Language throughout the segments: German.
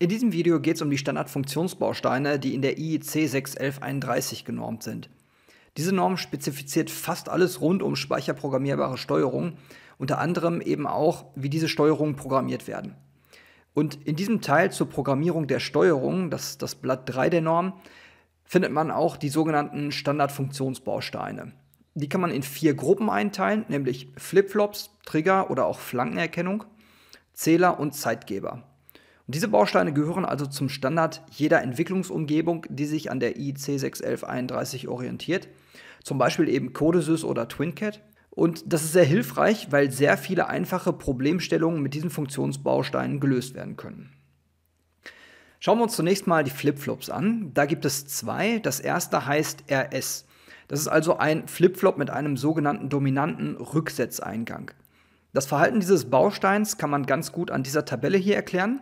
In diesem Video geht es um die Standardfunktionsbausteine, die in der IEC e 61131 genormt sind. Diese Norm spezifiziert fast alles rund um speicherprogrammierbare Steuerung, unter anderem eben auch, wie diese Steuerungen programmiert werden. Und in diesem Teil zur Programmierung der Steuerung, das ist das Blatt 3 der Norm, findet man auch die sogenannten Standardfunktionsbausteine. Die kann man in vier Gruppen einteilen, nämlich Flipflops, Trigger oder auch Flankenerkennung, Zähler und Zeitgeber. Diese Bausteine gehören also zum Standard jeder Entwicklungsumgebung, die sich an der IC 61131 orientiert, zum Beispiel eben Codesys oder TwinCat. Und das ist sehr hilfreich, weil sehr viele einfache Problemstellungen mit diesen Funktionsbausteinen gelöst werden können. Schauen wir uns zunächst mal die Flipflops an. Da gibt es zwei. Das erste heißt RS. Das ist also ein Flipflop mit einem sogenannten dominanten Rücksetzeingang. Das Verhalten dieses Bausteins kann man ganz gut an dieser Tabelle hier erklären.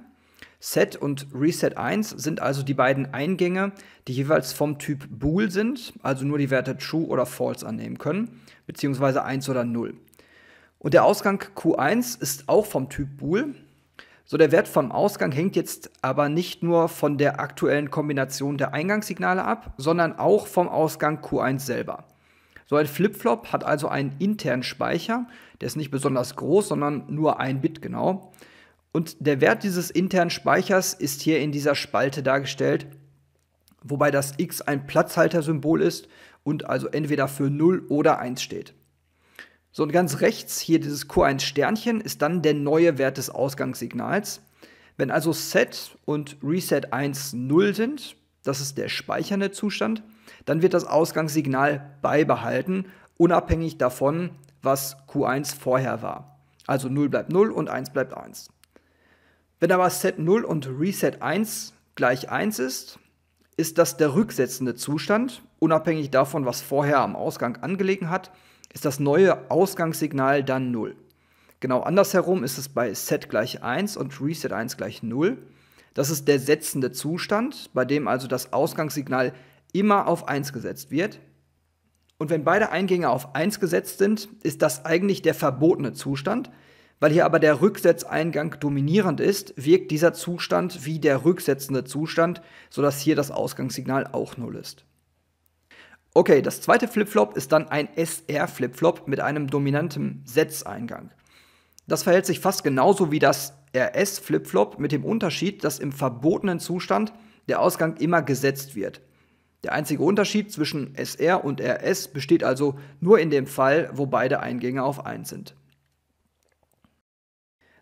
Set und Reset 1 sind also die beiden Eingänge, die jeweils vom Typ Bool sind, also nur die Werte True oder False annehmen können, beziehungsweise 1 oder 0. Und der Ausgang Q1 ist auch vom Typ Bool. So, der Wert vom Ausgang hängt jetzt aber nicht nur von der aktuellen Kombination der Eingangssignale ab, sondern auch vom Ausgang Q1 selber. So ein Flipflop hat also einen internen Speicher, der ist nicht besonders groß, sondern nur ein Bit genau. Und der Wert dieses internen Speichers ist hier in dieser Spalte dargestellt, wobei das x ein Platzhaltersymbol ist und also entweder für 0 oder 1 steht. So, und ganz rechts hier dieses Q1-Sternchen ist dann der neue Wert des Ausgangssignals. Wenn also Set und Reset 1 0 sind, das ist der speichernde Zustand, dann wird das Ausgangssignal beibehalten, unabhängig davon, was Q1 vorher war. Also 0 bleibt 0 und 1 bleibt 1. Wenn aber Set 0 und Reset 1 gleich 1 ist, ist das der rücksetzende Zustand. Unabhängig davon, was vorher am Ausgang angelegen hat, ist das neue Ausgangssignal dann 0. Genau andersherum ist es bei Set gleich 1 und Reset 1 gleich 0. Das ist der setzende Zustand, bei dem also das Ausgangssignal immer auf 1 gesetzt wird. Und wenn beide Eingänge auf 1 gesetzt sind, ist das eigentlich der verbotene Zustand, weil hier aber der Rücksetzeingang dominierend ist, wirkt dieser Zustand wie der rücksetzende Zustand, sodass hier das Ausgangssignal auch Null ist. Okay, das zweite Flipflop ist dann ein SR-Flipflop mit einem dominanten Setzeingang. Das verhält sich fast genauso wie das RS-Flipflop mit dem Unterschied, dass im verbotenen Zustand der Ausgang immer gesetzt wird. Der einzige Unterschied zwischen SR und RS besteht also nur in dem Fall, wo beide Eingänge auf 1 sind.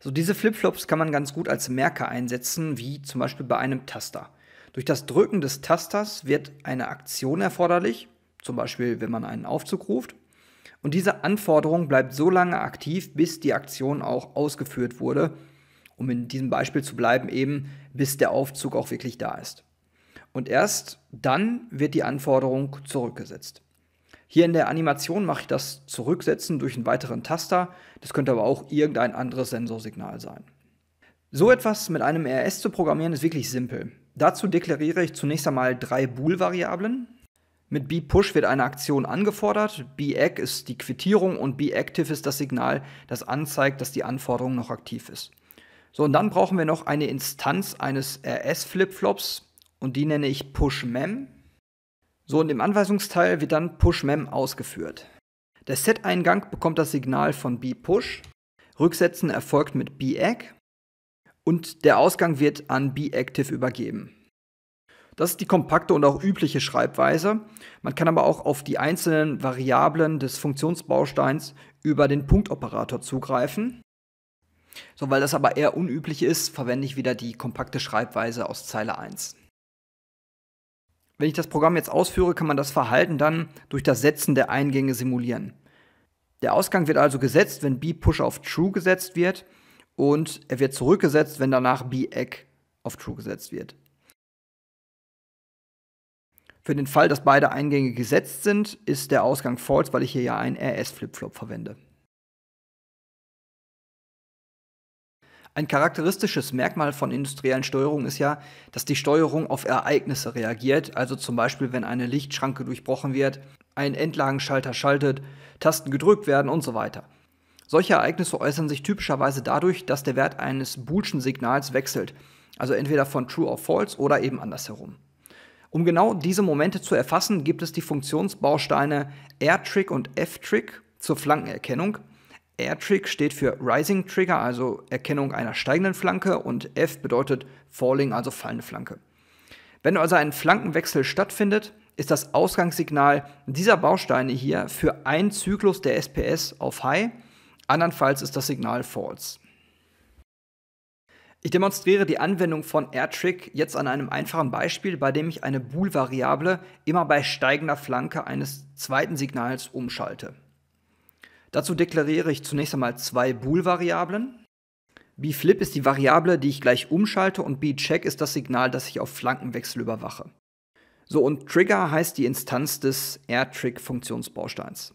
So diese Flipflops kann man ganz gut als Merker einsetzen, wie zum Beispiel bei einem Taster. Durch das Drücken des Tasters wird eine Aktion erforderlich, zum Beispiel wenn man einen Aufzug ruft. Und diese Anforderung bleibt so lange aktiv, bis die Aktion auch ausgeführt wurde, um in diesem Beispiel zu bleiben, eben bis der Aufzug auch wirklich da ist. Und erst dann wird die Anforderung zurückgesetzt. Hier in der Animation mache ich das Zurücksetzen durch einen weiteren Taster. Das könnte aber auch irgendein anderes Sensorsignal sein. So etwas mit einem RS zu programmieren ist wirklich simpel. Dazu deklariere ich zunächst einmal drei Bool-Variablen. Mit bpush wird eine Aktion angefordert, back ist die Quittierung und bactive ist das Signal, das anzeigt, dass die Anforderung noch aktiv ist. So, und dann brauchen wir noch eine Instanz eines RS-Flipflops und die nenne ich pushMem. So, und im Anweisungsteil wird dann PushMem ausgeführt. Der Set-Eingang bekommt das Signal von b-push, Rücksetzen erfolgt mit b-egg und der Ausgang wird an b-active übergeben. Das ist die kompakte und auch übliche Schreibweise. Man kann aber auch auf die einzelnen Variablen des Funktionsbausteins über den Punktoperator zugreifen. So, weil das aber eher unüblich ist, verwende ich wieder die kompakte Schreibweise aus Zeile 1. Wenn ich das Programm jetzt ausführe, kann man das Verhalten dann durch das Setzen der Eingänge simulieren. Der Ausgang wird also gesetzt, wenn B-Push auf True gesetzt wird und er wird zurückgesetzt, wenn danach B-Egg auf True gesetzt wird. Für den Fall, dass beide Eingänge gesetzt sind, ist der Ausgang false, weil ich hier ja einen rs flip flop verwende. Ein charakteristisches Merkmal von industriellen Steuerungen ist ja, dass die Steuerung auf Ereignisse reagiert, also zum Beispiel wenn eine Lichtschranke durchbrochen wird, ein Endlagenschalter schaltet, Tasten gedrückt werden und so weiter. Solche Ereignisse äußern sich typischerweise dadurch, dass der Wert eines Boolschen Signals wechselt, also entweder von True auf False oder eben andersherum. Um genau diese Momente zu erfassen, gibt es die Funktionsbausteine R-Trick und F-Trick zur Flankenerkennung Air Trick steht für Rising Trigger, also Erkennung einer steigenden Flanke, und F bedeutet Falling, also fallende Flanke. Wenn also ein Flankenwechsel stattfindet, ist das Ausgangssignal dieser Bausteine hier für einen Zyklus der SPS auf High, andernfalls ist das Signal False. Ich demonstriere die Anwendung von AirTrick jetzt an einem einfachen Beispiel, bei dem ich eine Bool-Variable immer bei steigender Flanke eines zweiten Signals umschalte. Dazu deklariere ich zunächst einmal zwei Bool-Variablen. BFlip ist die Variable, die ich gleich umschalte und BCheck ist das Signal, das ich auf Flankenwechsel überwache. So, und Trigger heißt die Instanz des AirTrick-Funktionsbausteins.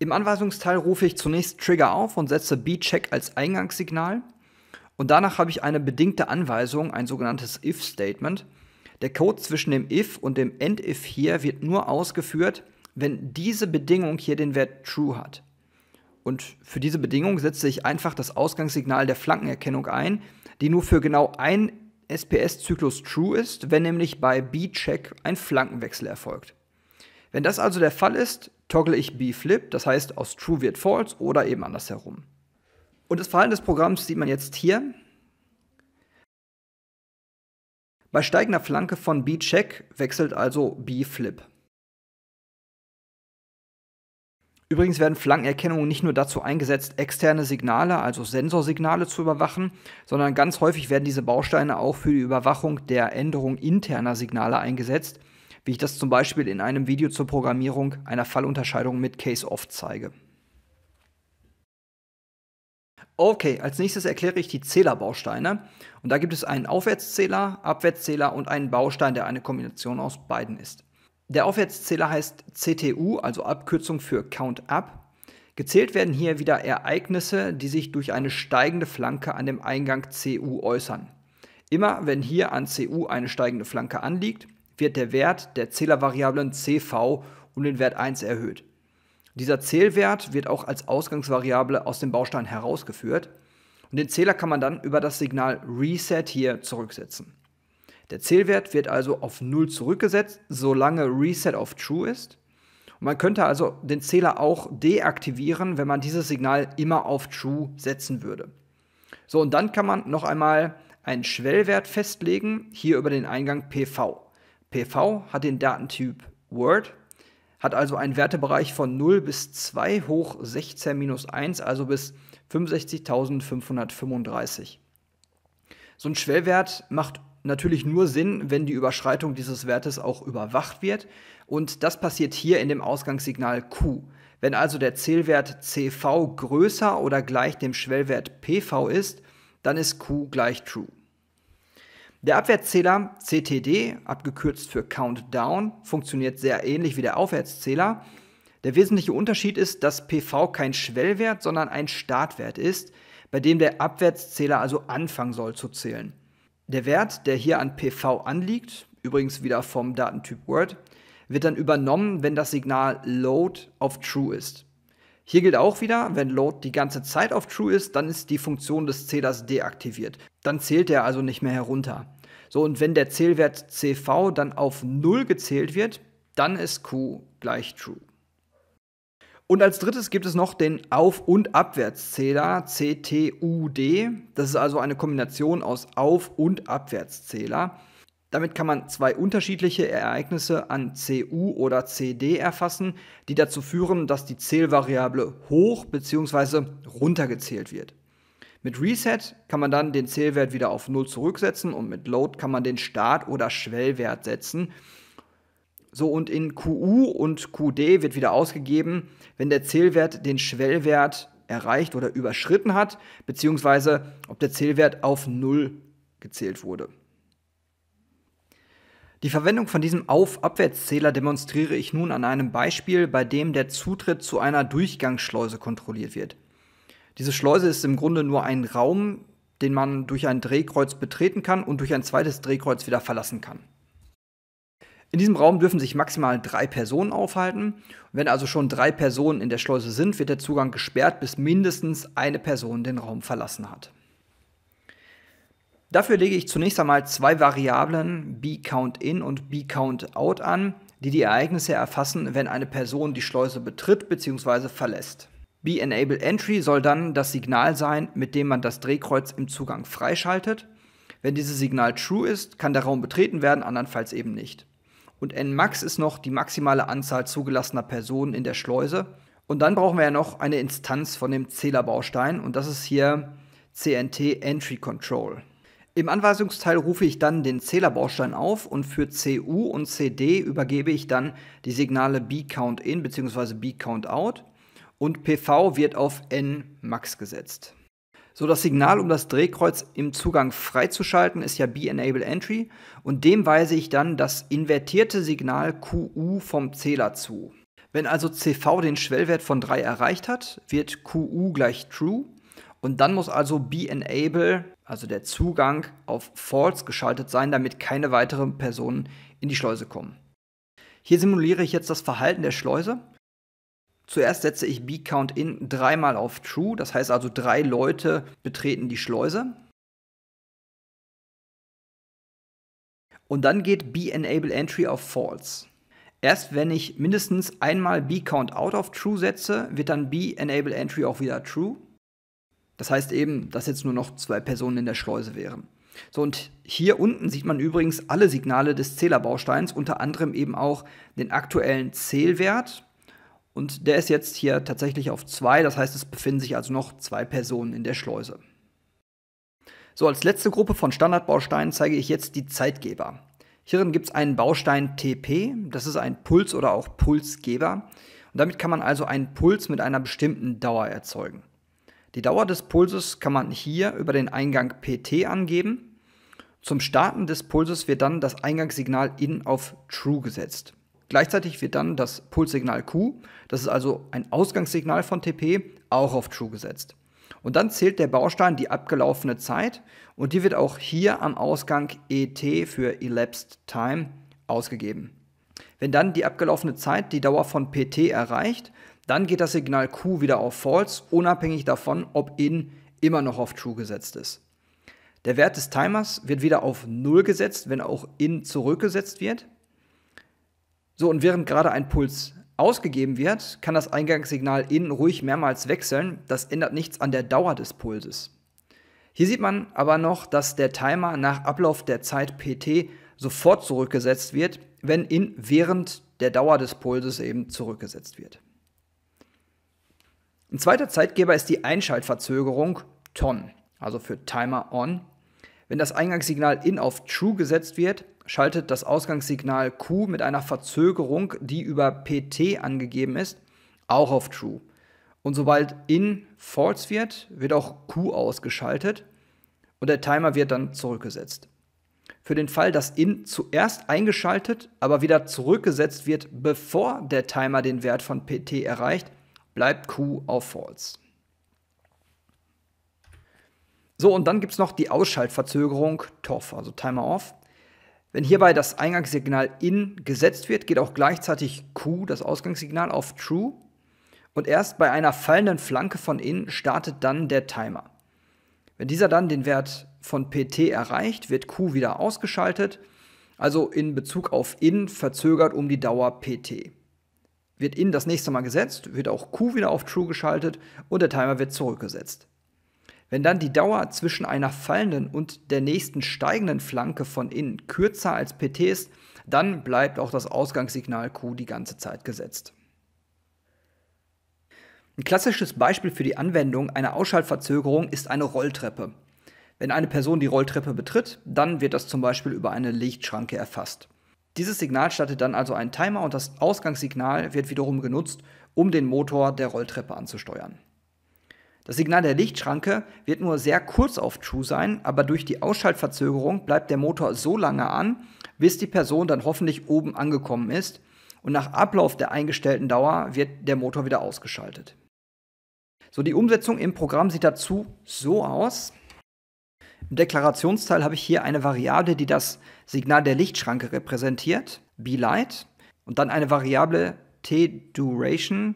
Im Anweisungsteil rufe ich zunächst Trigger auf und setze BCheck als Eingangssignal und danach habe ich eine bedingte Anweisung, ein sogenanntes if-Statement. Der Code zwischen dem if und dem end-if hier wird nur ausgeführt, wenn diese Bedingung hier den Wert true hat. Und für diese Bedingung setze ich einfach das Ausgangssignal der Flankenerkennung ein, die nur für genau ein SPS-Zyklus true ist, wenn nämlich bei B-Check ein Flankenwechsel erfolgt. Wenn das also der Fall ist, toggle ich B-Flip, das heißt aus true wird false oder eben andersherum. Und das Verhalten des Programms sieht man jetzt hier. Bei steigender Flanke von B-Check wechselt also B-Flip. Übrigens werden Flankenerkennungen nicht nur dazu eingesetzt, externe Signale, also Sensorsignale zu überwachen, sondern ganz häufig werden diese Bausteine auch für die Überwachung der Änderung interner Signale eingesetzt, wie ich das zum Beispiel in einem Video zur Programmierung einer Fallunterscheidung mit Case-Off zeige. Okay, als nächstes erkläre ich die Zählerbausteine. Und da gibt es einen Aufwärtszähler, Abwärtszähler und einen Baustein, der eine Kombination aus beiden ist. Der Aufwärtszähler heißt CTU, also Abkürzung für Count Up. Gezählt werden hier wieder Ereignisse, die sich durch eine steigende Flanke an dem Eingang CU äußern. Immer wenn hier an CU eine steigende Flanke anliegt, wird der Wert der Zählervariablen CV um den Wert 1 erhöht. Dieser Zählwert wird auch als Ausgangsvariable aus dem Baustein herausgeführt und den Zähler kann man dann über das Signal Reset hier zurücksetzen. Der Zählwert wird also auf 0 zurückgesetzt, solange Reset auf True ist. Und man könnte also den Zähler auch deaktivieren, wenn man dieses Signal immer auf True setzen würde. So, und dann kann man noch einmal einen Schwellwert festlegen, hier über den Eingang PV. PV hat den Datentyp Word, hat also einen Wertebereich von 0 bis 2 hoch 16-1, minus also bis 65.535. So ein Schwellwert macht natürlich nur Sinn, wenn die Überschreitung dieses Wertes auch überwacht wird. Und das passiert hier in dem Ausgangssignal Q. Wenn also der Zählwert CV größer oder gleich dem Schwellwert PV ist, dann ist Q gleich True. Der Abwärtszähler CTD, abgekürzt für Countdown, funktioniert sehr ähnlich wie der Aufwärtszähler. Der wesentliche Unterschied ist, dass PV kein Schwellwert, sondern ein Startwert ist, bei dem der Abwärtszähler also anfangen soll zu zählen. Der Wert, der hier an PV anliegt, übrigens wieder vom Datentyp Word, wird dann übernommen, wenn das Signal Load auf True ist. Hier gilt auch wieder, wenn Load die ganze Zeit auf True ist, dann ist die Funktion des Zählers deaktiviert. Dann zählt er also nicht mehr herunter. So, und wenn der Zählwert CV dann auf 0 gezählt wird, dann ist Q gleich True. Und als drittes gibt es noch den Auf- und Abwärtszähler CTUD. Das ist also eine Kombination aus Auf- und Abwärtszähler. Damit kann man zwei unterschiedliche Ereignisse an CU oder CD erfassen, die dazu führen, dass die Zählvariable hoch bzw. runtergezählt wird. Mit Reset kann man dann den Zählwert wieder auf 0 zurücksetzen und mit Load kann man den Start- oder Schwellwert setzen. So, und in QU und QD wird wieder ausgegeben, wenn der Zählwert den Schwellwert erreicht oder überschritten hat, beziehungsweise ob der Zählwert auf 0 gezählt wurde. Die Verwendung von diesem Auf-Abwärtszähler demonstriere ich nun an einem Beispiel, bei dem der Zutritt zu einer Durchgangsschleuse kontrolliert wird. Diese Schleuse ist im Grunde nur ein Raum, den man durch ein Drehkreuz betreten kann und durch ein zweites Drehkreuz wieder verlassen kann. In diesem Raum dürfen sich maximal drei Personen aufhalten. Wenn also schon drei Personen in der Schleuse sind, wird der Zugang gesperrt, bis mindestens eine Person den Raum verlassen hat. Dafür lege ich zunächst einmal zwei Variablen bCountIn und bCountOut an, die die Ereignisse erfassen, wenn eine Person die Schleuse betritt bzw. verlässt. bEnableEntry soll dann das Signal sein, mit dem man das Drehkreuz im Zugang freischaltet. Wenn dieses Signal true ist, kann der Raum betreten werden, andernfalls eben nicht und Nmax ist noch die maximale Anzahl zugelassener Personen in der Schleuse. Und dann brauchen wir ja noch eine Instanz von dem Zählerbaustein und das ist hier CNT Entry Control. Im Anweisungsteil rufe ich dann den Zählerbaustein auf und für CU und CD übergebe ich dann die Signale Bcount in bzw. Bcount out und PV wird auf Nmax gesetzt. So, das Signal, um das Drehkreuz im Zugang freizuschalten, ist ja B-Enable Entry und dem weise ich dann das invertierte Signal QU vom Zähler zu. Wenn also CV den Schwellwert von 3 erreicht hat, wird QU gleich True und dann muss also B-Enable, also der Zugang, auf False geschaltet sein, damit keine weiteren Personen in die Schleuse kommen. Hier simuliere ich jetzt das Verhalten der Schleuse Zuerst setze ich B-Count in dreimal auf True, das heißt also drei Leute betreten die Schleuse. Und dann geht B-Enable Entry auf False. Erst wenn ich mindestens einmal B-Count out auf True setze, wird dann B-Enable Entry auch wieder True. Das heißt eben, dass jetzt nur noch zwei Personen in der Schleuse wären. So, und hier unten sieht man übrigens alle Signale des Zählerbausteins, unter anderem eben auch den aktuellen Zählwert und der ist jetzt hier tatsächlich auf zwei, das heißt, es befinden sich also noch zwei Personen in der Schleuse. So, als letzte Gruppe von Standardbausteinen zeige ich jetzt die Zeitgeber. Hierin gibt es einen Baustein TP, das ist ein Puls oder auch Pulsgeber. Und damit kann man also einen Puls mit einer bestimmten Dauer erzeugen. Die Dauer des Pulses kann man hier über den Eingang PT angeben. Zum Starten des Pulses wird dann das Eingangssignal in auf True gesetzt. Gleichzeitig wird dann das Pulssignal Q, das ist also ein Ausgangssignal von TP, auch auf True gesetzt. Und dann zählt der Baustein die abgelaufene Zeit und die wird auch hier am Ausgang ET für Elapsed Time ausgegeben. Wenn dann die abgelaufene Zeit die Dauer von PT erreicht, dann geht das Signal Q wieder auf False, unabhängig davon, ob in immer noch auf True gesetzt ist. Der Wert des Timers wird wieder auf 0 gesetzt, wenn auch in zurückgesetzt wird. So, und während gerade ein Puls ausgegeben wird, kann das Eingangssignal in ruhig mehrmals wechseln. Das ändert nichts an der Dauer des Pulses. Hier sieht man aber noch, dass der Timer nach Ablauf der Zeit PT sofort zurückgesetzt wird, wenn in während der Dauer des Pulses eben zurückgesetzt wird. Ein zweiter Zeitgeber ist die Einschaltverzögerung TON, also für Timer On. Wenn das Eingangssignal in auf True gesetzt wird, schaltet das Ausgangssignal Q mit einer Verzögerung, die über PT angegeben ist, auch auf True. Und sobald in false wird, wird auch Q ausgeschaltet und der Timer wird dann zurückgesetzt. Für den Fall, dass in zuerst eingeschaltet, aber wieder zurückgesetzt wird, bevor der Timer den Wert von PT erreicht, bleibt Q auf false. So, und dann gibt es noch die Ausschaltverzögerung TOF, also Timer Off. Wenn hierbei das Eingangssignal in gesetzt wird, geht auch gleichzeitig Q, das Ausgangssignal, auf True. Und erst bei einer fallenden Flanke von in startet dann der Timer. Wenn dieser dann den Wert von PT erreicht, wird Q wieder ausgeschaltet, also in Bezug auf in verzögert um die Dauer PT. Wird in das nächste Mal gesetzt, wird auch Q wieder auf True geschaltet und der Timer wird zurückgesetzt. Wenn dann die Dauer zwischen einer fallenden und der nächsten steigenden Flanke von innen kürzer als PT ist, dann bleibt auch das Ausgangssignal Q die ganze Zeit gesetzt. Ein klassisches Beispiel für die Anwendung einer Ausschaltverzögerung ist eine Rolltreppe. Wenn eine Person die Rolltreppe betritt, dann wird das zum Beispiel über eine Lichtschranke erfasst. Dieses Signal startet dann also einen Timer und das Ausgangssignal wird wiederum genutzt, um den Motor der Rolltreppe anzusteuern. Das Signal der Lichtschranke wird nur sehr kurz auf True sein, aber durch die Ausschaltverzögerung bleibt der Motor so lange an, bis die Person dann hoffentlich oben angekommen ist und nach Ablauf der eingestellten Dauer wird der Motor wieder ausgeschaltet. So, die Umsetzung im Programm sieht dazu so aus. Im Deklarationsteil habe ich hier eine Variable, die das Signal der Lichtschranke repräsentiert, BLight, und dann eine Variable t-duration,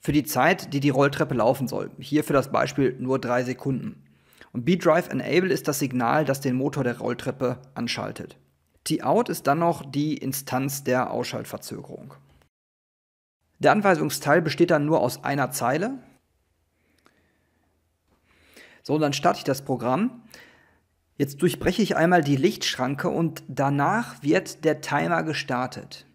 für die Zeit, die die Rolltreppe laufen soll. Hier für das Beispiel nur drei Sekunden. Und B-Drive Enable ist das Signal, das den Motor der Rolltreppe anschaltet. T-Out ist dann noch die Instanz der Ausschaltverzögerung. Der Anweisungsteil besteht dann nur aus einer Zeile. So, dann starte ich das Programm. Jetzt durchbreche ich einmal die Lichtschranke und danach wird der Timer gestartet.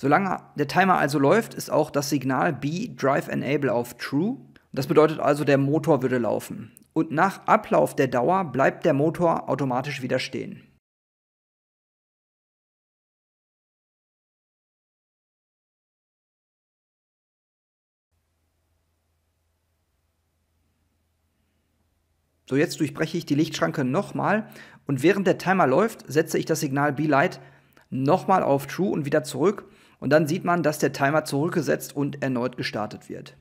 Solange der Timer also läuft, ist auch das Signal B Drive Enable auf True. Das bedeutet also, der Motor würde laufen. Und nach Ablauf der Dauer bleibt der Motor automatisch wieder stehen. So, jetzt durchbreche ich die Lichtschranke nochmal und während der Timer läuft, setze ich das Signal b Light nochmal auf True und wieder zurück und dann sieht man, dass der Timer zurückgesetzt und erneut gestartet wird.